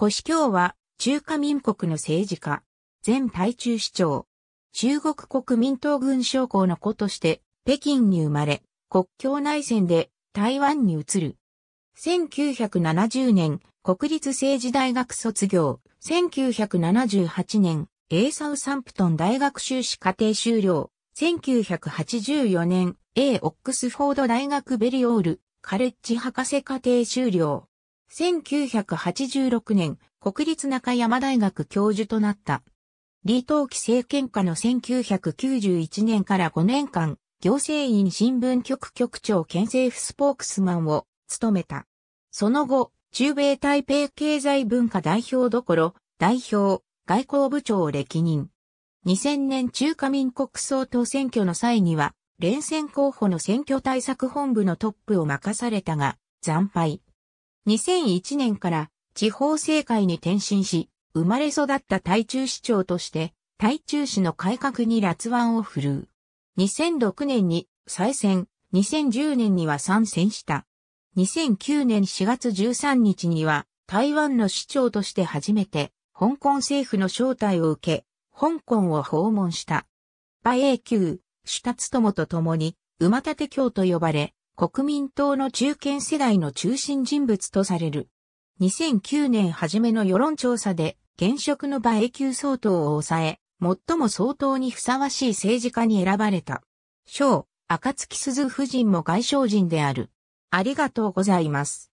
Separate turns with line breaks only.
古志強は中華民国の政治家、前台中市長、中国国民党軍将校の子として北京に生まれ、国境内戦で台湾に移る。1970年、国立政治大学卒業。1978年、A サウサンプトン大学修士課程修了。1984年、A オックスフォード大学ベリオール、カレッジ博士課程修了。1986年、国立中山大学教授となった。李登輝政権下の1991年から5年間、行政院新聞局局長兼政府スポークスマンを務めた。その後、中米台北経済文化代表どころ、代表、外交部長を歴任。2000年中華民国総統選挙の際には、連戦候補の選挙対策本部のトップを任されたが、惨敗。2001年から地方政界に転身し、生まれ育った台中市長として、台中市の改革に辣腕を振るう。2006年に再選、2010年には参戦した。2009年4月13日には、台湾の市長として初めて、香港政府の招待を受け、香港を訪問した。馬英九、主達友と共に、馬立教と呼ばれ、国民党の中堅世代の中心人物とされる。2009年初めの世論調査で、現職の場永久総統を抑え、最も総統にふさわしい政治家に選ばれた。小、赤月鈴夫人も外省人である。ありがとうございます。